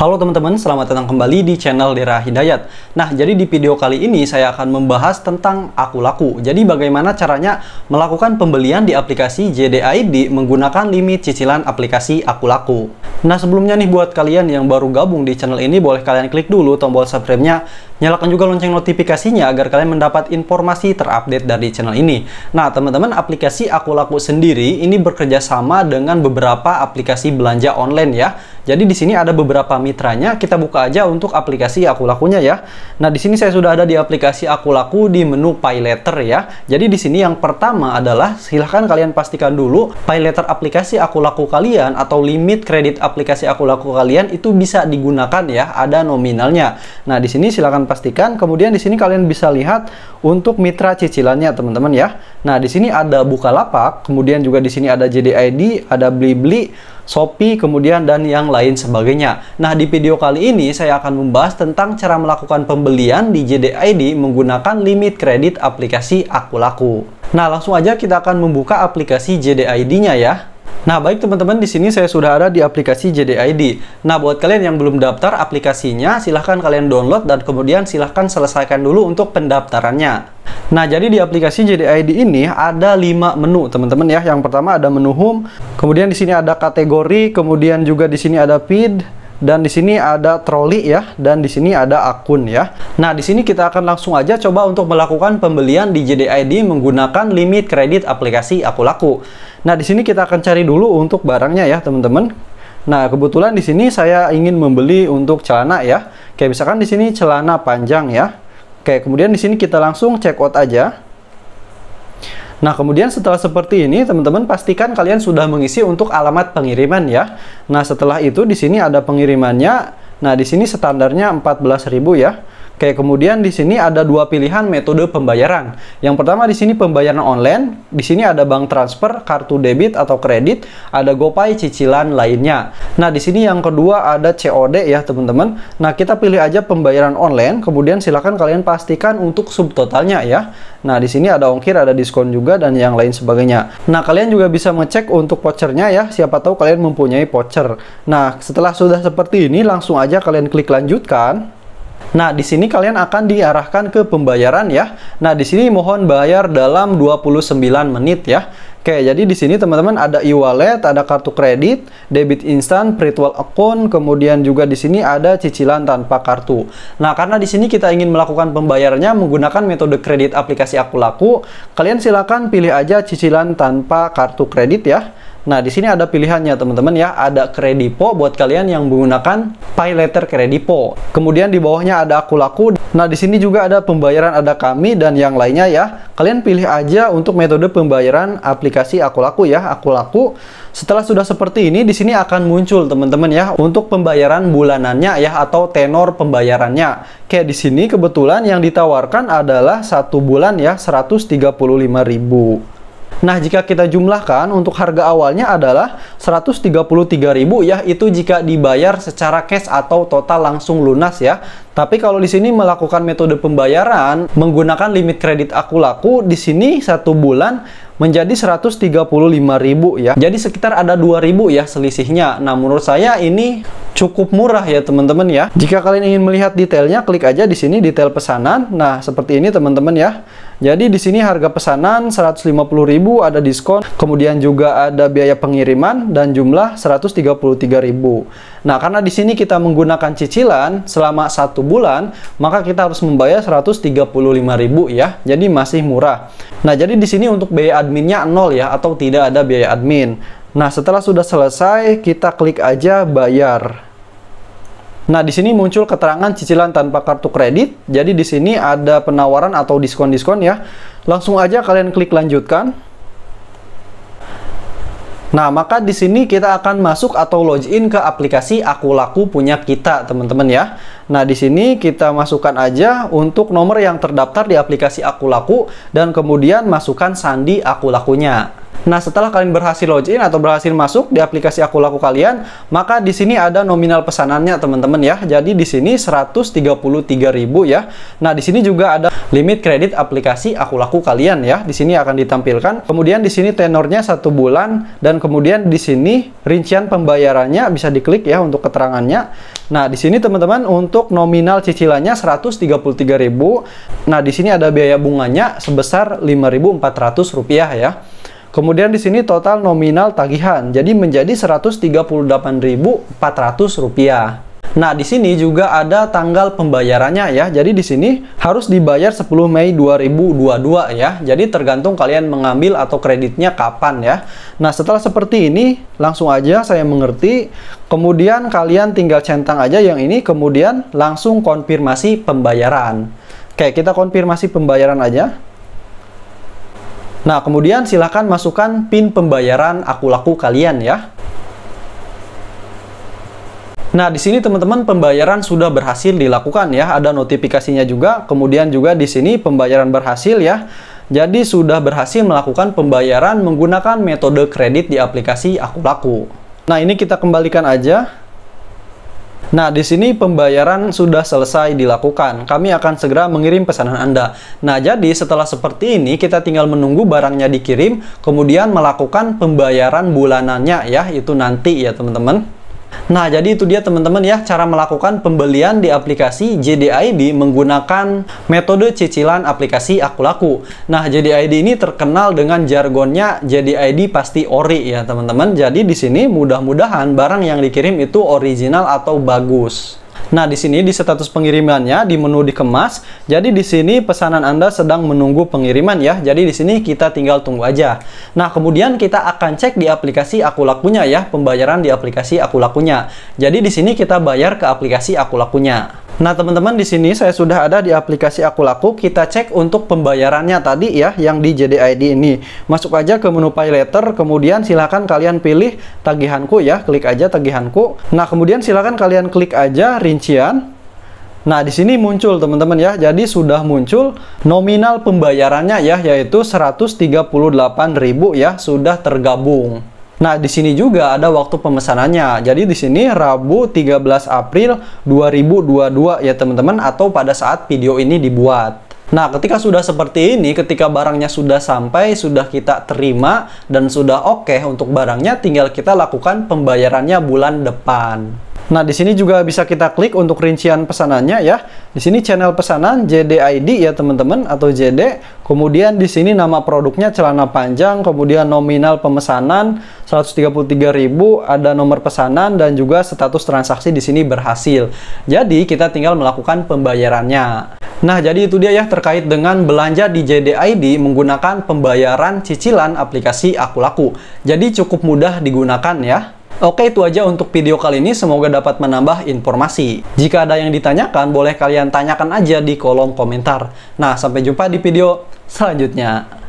Halo teman-teman, selamat datang kembali di channel Dera Hidayat. Nah, jadi di video kali ini saya akan membahas tentang Aku Laku. Jadi bagaimana caranya melakukan pembelian di aplikasi JDID menggunakan limit cicilan aplikasi Aku Laku. Nah, sebelumnya nih buat kalian yang baru gabung di channel ini, boleh kalian klik dulu tombol subscribe-nya Nyalakan juga lonceng notifikasinya agar kalian mendapat informasi terupdate dari channel ini. Nah, teman-teman, aplikasi Aku Laku sendiri ini bekerja sama dengan beberapa aplikasi belanja online ya. Jadi di sini ada beberapa mitranya, kita buka aja untuk aplikasi Aku Lakunya ya. Nah, di sini saya sudah ada di aplikasi Aku Laku di menu Pay Letter ya. Jadi di sini yang pertama adalah silahkan kalian pastikan dulu Pay Letter aplikasi Aku Laku kalian atau limit kredit aplikasi Aku Laku kalian itu bisa digunakan ya, ada nominalnya. Nah, di sini silahkan pastikan. Kemudian di sini kalian bisa lihat untuk mitra cicilannya teman-teman ya. Nah, di sini ada Bukalapak, kemudian juga di sini ada JDID, ada Blibli, Shopee, kemudian dan yang lain sebagainya. Nah, di video kali ini saya akan membahas tentang cara melakukan pembelian di JDID menggunakan limit kredit aplikasi Aku Laku. Nah, langsung aja kita akan membuka aplikasi JDID-nya ya. Nah, baik teman-teman, di sini saya sudah ada di aplikasi JDID. Nah, buat kalian yang belum daftar aplikasinya, silahkan kalian download dan kemudian silahkan selesaikan dulu untuk pendaftarannya. Nah, jadi di aplikasi JDID ini ada 5 menu, teman-teman ya. Yang pertama ada menu home, kemudian di sini ada kategori, kemudian juga di sini ada feed, dan di sini ada troli ya dan di sini ada akun ya. Nah, di sini kita akan langsung aja coba untuk melakukan pembelian di JDID menggunakan limit kredit aplikasi Aku Laku. Nah, di sini kita akan cari dulu untuk barangnya ya, teman-teman. Nah, kebetulan di sini saya ingin membeli untuk celana ya. Kayak misalkan di sini celana panjang ya. Oke, kemudian di sini kita langsung check out aja. Nah, kemudian setelah seperti ini, teman-teman pastikan kalian sudah mengisi untuk alamat pengiriman ya. Nah, setelah itu di sini ada pengirimannya. Nah, di sini standarnya 14.000 ya. Oke, kemudian di sini ada dua pilihan metode pembayaran. Yang pertama di sini pembayaran online, di sini ada bank transfer, kartu debit atau kredit, ada GoPay, cicilan lainnya. Nah, di sini yang kedua ada COD ya, teman-teman. Nah, kita pilih aja pembayaran online, kemudian silakan kalian pastikan untuk subtotalnya ya. Nah, di sini ada ongkir, ada diskon juga dan yang lain sebagainya. Nah, kalian juga bisa ngecek untuk vouchernya ya, siapa tahu kalian mempunyai voucher. Nah, setelah sudah seperti ini langsung aja kalian klik lanjutkan. Nah, di sini kalian akan diarahkan ke pembayaran ya. Nah, di sini mohon bayar dalam 29 menit ya. Oke, jadi di sini teman-teman ada e-wallet, ada kartu kredit, debit instan, virtual account, kemudian juga di sini ada cicilan tanpa kartu. Nah, karena di sini kita ingin melakukan pembayarannya menggunakan metode kredit aplikasi Aku Laku, kalian silakan pilih aja cicilan tanpa kartu kredit ya. Nah, di sini ada pilihannya teman-teman ya. Ada Kredipo buat kalian yang menggunakan Paylater Kredipo. Kemudian di bawahnya ada aku laku. Nah, di sini juga ada pembayaran ada kami dan yang lainnya ya. Kalian pilih aja untuk metode pembayaran aplikasi aku laku ya, aku laku. Setelah sudah seperti ini, di sini akan muncul teman-teman ya untuk pembayaran bulanannya ya atau tenor pembayarannya. Kayak di sini kebetulan yang ditawarkan adalah satu bulan ya 135.000. Nah, jika kita jumlahkan untuk harga awalnya adalah 133.000 ya, itu jika dibayar secara cash atau total langsung lunas ya. Tapi kalau di sini melakukan metode pembayaran menggunakan limit kredit aku laku di sini satu bulan menjadi 135.000 ya. Jadi sekitar ada 2.000 ya selisihnya. Nah, menurut saya ini cukup murah ya teman-teman ya. Jika kalian ingin melihat detailnya klik aja di sini detail pesanan. Nah, seperti ini teman-teman ya. Jadi di sini harga pesanan 150.000 ada diskon, kemudian juga ada biaya pengiriman dan jumlah 133.000. Nah, karena di sini kita menggunakan cicilan selama satu bulan, maka kita harus membayar 135.000 ya. Jadi masih murah. Nah, jadi di sini untuk biaya adminnya nol ya atau tidak ada biaya admin. Nah, setelah sudah selesai, kita klik aja bayar. Nah, di sini muncul keterangan cicilan tanpa kartu kredit. Jadi di sini ada penawaran atau diskon-diskon ya. Langsung aja kalian klik lanjutkan. Nah, maka di sini kita akan masuk atau login ke aplikasi Aku Laku Punya Kita, teman-teman ya. Nah, di sini kita masukkan aja untuk nomor yang terdaftar di aplikasi Aku Laku dan kemudian masukkan sandi Aku Lakunya. Nah, setelah kalian berhasil login atau berhasil masuk di aplikasi Aku Laku kalian, maka di sini ada nominal pesanannya, teman-teman ya. Jadi di sini 133.000 ya. Nah, di sini juga ada limit kredit aplikasi Aku Laku kalian ya. Di sini akan ditampilkan. Kemudian di sini tenornya satu bulan dan kemudian di sini rincian pembayarannya bisa diklik ya untuk keterangannya. Nah, di sini teman-teman untuk nominal cicilannya 133.000. Nah, di sini ada biaya bunganya sebesar Rp5.400 ya. Kemudian di sini total nominal tagihan, jadi menjadi Rp138.400. Nah, di sini juga ada tanggal pembayarannya ya. Jadi di sini harus dibayar 10 Mei 2022 ya. Jadi tergantung kalian mengambil atau kreditnya kapan ya. Nah, setelah seperti ini, langsung aja saya mengerti. Kemudian kalian tinggal centang aja yang ini, kemudian langsung konfirmasi pembayaran. Oke, kita konfirmasi pembayaran aja. Nah, kemudian silakan masukkan PIN pembayaran aku laku kalian ya. Nah, di sini teman-teman pembayaran sudah berhasil dilakukan ya. Ada notifikasinya juga. Kemudian juga di sini pembayaran berhasil ya. Jadi sudah berhasil melakukan pembayaran menggunakan metode kredit di aplikasi Aku Laku. Nah, ini kita kembalikan aja. Nah, di sini pembayaran sudah selesai dilakukan. Kami akan segera mengirim pesanan Anda. Nah, jadi setelah seperti ini, kita tinggal menunggu barangnya dikirim, kemudian melakukan pembayaran bulanannya ya, itu nanti ya teman-teman. Nah, jadi itu dia teman-teman ya cara melakukan pembelian di aplikasi JDID menggunakan metode cicilan aplikasi Aku Laku. Nah, JDID ini terkenal dengan jargonnya JDID pasti ori ya, teman-teman. Jadi di sini mudah-mudahan barang yang dikirim itu original atau bagus. Nah, di sini di status pengirimannya di menu dikemas. Jadi di sini pesanan Anda sedang menunggu pengiriman ya. Jadi di sini kita tinggal tunggu aja. Nah, kemudian kita akan cek di aplikasi Aku Lakunya ya, pembayaran di aplikasi Aku Lakunya. Jadi di sini kita bayar ke aplikasi Aku Lakunya. Nah, teman-teman di sini saya sudah ada di aplikasi Aku Laku. Kita cek untuk pembayarannya tadi ya yang di JDID ini. Masuk aja ke menu Pay Later, kemudian silahkan kalian pilih tagihanku ya. Klik aja tagihanku. Nah, kemudian silahkan kalian klik aja rincian. Nah, di sini muncul teman-teman ya. Jadi sudah muncul nominal pembayarannya ya yaitu 138.000 ya sudah tergabung. Nah, di sini juga ada waktu pemesanannya. Jadi di sini Rabu 13 April 2022 ya teman-teman atau pada saat video ini dibuat. Nah, ketika sudah seperti ini, ketika barangnya sudah sampai, sudah kita terima dan sudah oke okay untuk barangnya, tinggal kita lakukan pembayarannya bulan depan. Nah, di sini juga bisa kita klik untuk rincian pesanannya ya. Di sini channel pesanan JDID ya teman-teman atau JD. Kemudian di sini nama produknya celana panjang, kemudian nominal pemesanan 133.000, ada nomor pesanan dan juga status transaksi di sini berhasil. Jadi, kita tinggal melakukan pembayarannya. Nah, jadi itu dia ya terkait dengan belanja di JDID menggunakan pembayaran cicilan aplikasi Aku Laku. Jadi cukup mudah digunakan ya. Oke itu aja untuk video kali ini, semoga dapat menambah informasi. Jika ada yang ditanyakan, boleh kalian tanyakan aja di kolom komentar. Nah, sampai jumpa di video selanjutnya.